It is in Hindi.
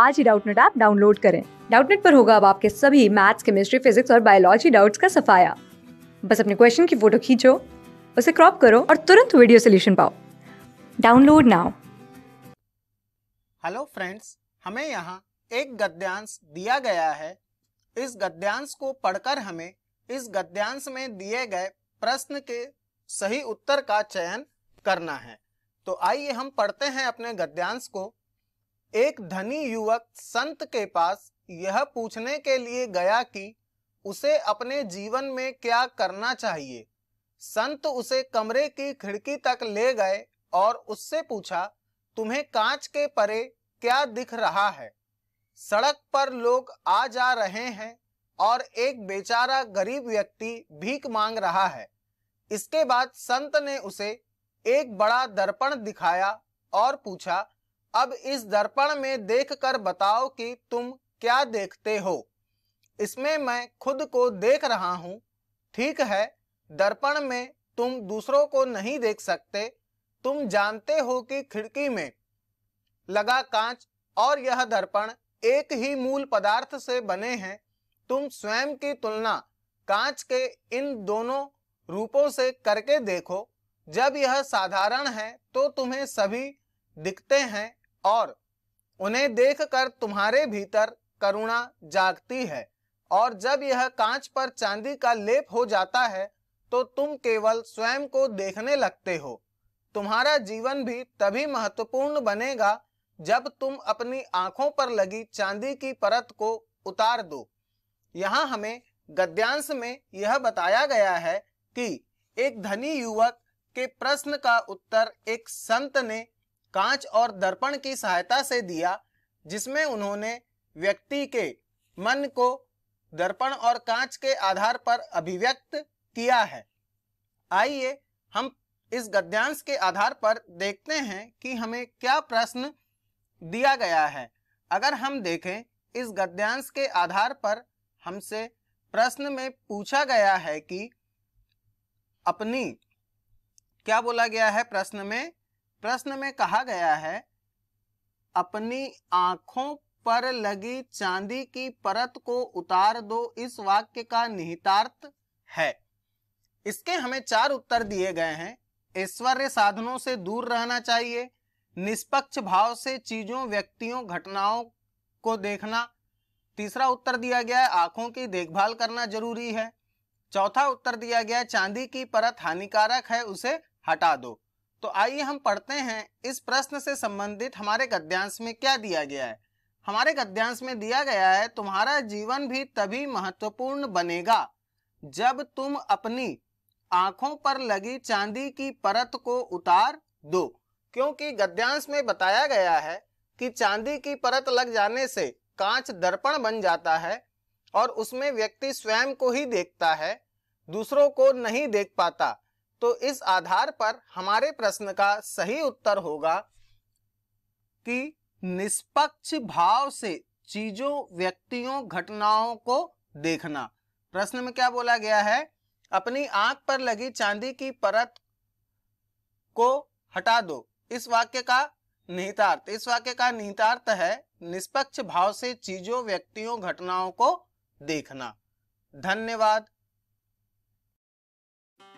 आज ही डाउटनेट ऐप डाउनलोड करें डाउटनेट पर होगा अब आपके सभी मैथ्स केमिस्ट्री फिजिक्स और बायोलॉजी डाउट्स का सफाया बस अपने क्वेश्चन की फोटो खींचो उसे क्रॉप करो और तुरंत वीडियो सोल्यूशन पाओ डाउनलोड नाउ हेलो फ्रेंड्स हमें यहाँ एक गद्यांश दिया गया है इस गद्यांश को पढ़कर हमें इस गद्यांश में दिए गए प्रश्न के सही उत्तर का चयन करना है तो आइए हम पढ़ते हैं अपने गद्यांश को एक धनी युवक संत के पास यह पूछने के लिए गया कि उसे अपने जीवन में क्या करना चाहिए संत उसे कमरे की खिड़की तक ले गए और उससे पूछा तुम्हें कांच के परे क्या दिख रहा है सड़क पर लोग आ जा रहे हैं और एक बेचारा गरीब व्यक्ति भीख मांग रहा है इसके बाद संत ने उसे एक बड़ा दर्पण दिखाया और पूछा अब इस दर्पण में देखकर बताओ कि तुम क्या देखते हो इसमें मैं खुद को देख रहा हूं ठीक है दर्पण में तुम दूसरों को नहीं देख सकते तुम जानते हो कि खिड़की में लगा कांच और यह दर्पण एक ही मूल पदार्थ से बने हैं तुम स्वयं की तुलना कांच के इन दोनों रूपों से करके देखो जब यह साधारण है तो तुम्हें सभी दिखते हैं और उन्हें देखकर तुम्हारे भीतर करुणा जागती है और जब यह कांच पर चांदी का लेप हो जाता है तो तुम केवल स्वयं को देखने लगते हो तुम्हारा जीवन भी तभी महत्वपूर्ण बनेगा जब तुम अपनी आंखों पर लगी चांदी की परत को उतार दो यहाँ हमें गद्यांश में यह बताया गया है कि एक धनी युवक के प्रश्न का उत्तर एक संत ने कांच और दर्पण की सहायता से दिया जिसमें उन्होंने व्यक्ति के मन को दर्पण और कांच के आधार पर अभिव्यक्त किया है आइए हम इस गद्यांश के आधार पर देखते हैं कि हमें क्या प्रश्न दिया गया है अगर हम देखें इस गद्यांश के आधार पर हमसे प्रश्न में पूछा गया है कि अपनी क्या बोला गया है प्रश्न में प्रश्न में कहा गया है अपनी आंखों पर लगी चांदी की परत को उतार दो इस वाक्य का निहितार्थ है इसके हमें चार उत्तर दिए गए हैं ऐश्वर्य साधनों से दूर रहना चाहिए निष्पक्ष भाव से चीजों व्यक्तियों घटनाओं को देखना तीसरा उत्तर दिया गया है आंखों की देखभाल करना जरूरी है चौथा उत्तर दिया गया है चांदी की परत हानिकारक है उसे हटा दो तो आइए हम पढ़ते हैं इस प्रश्न से संबंधित हमारे गद्यांश में क्या दिया गया है हमारे गद्यांश में दिया गया है तुम्हारा जीवन भी तभी महत्वपूर्ण बनेगा जब तुम अपनी आंखों पर लगी चांदी की परत को उतार दो क्योंकि गद्यांश में बताया गया है कि चांदी की परत लग जाने से कांच दर्पण बन जाता है और उसमें व्यक्ति स्वयं को ही देखता है दूसरों को नहीं देख पाता तो इस आधार पर हमारे प्रश्न का सही उत्तर होगा कि निष्पक्ष भाव से चीजों व्यक्तियों घटनाओं को देखना प्रश्न में क्या बोला गया है अपनी आंख पर लगी चांदी की परत को हटा दो इस वाक्य का निहितार्थ इस वाक्य का निहितार्थ है निष्पक्ष भाव से चीजों व्यक्तियों घटनाओं को देखना धन्यवाद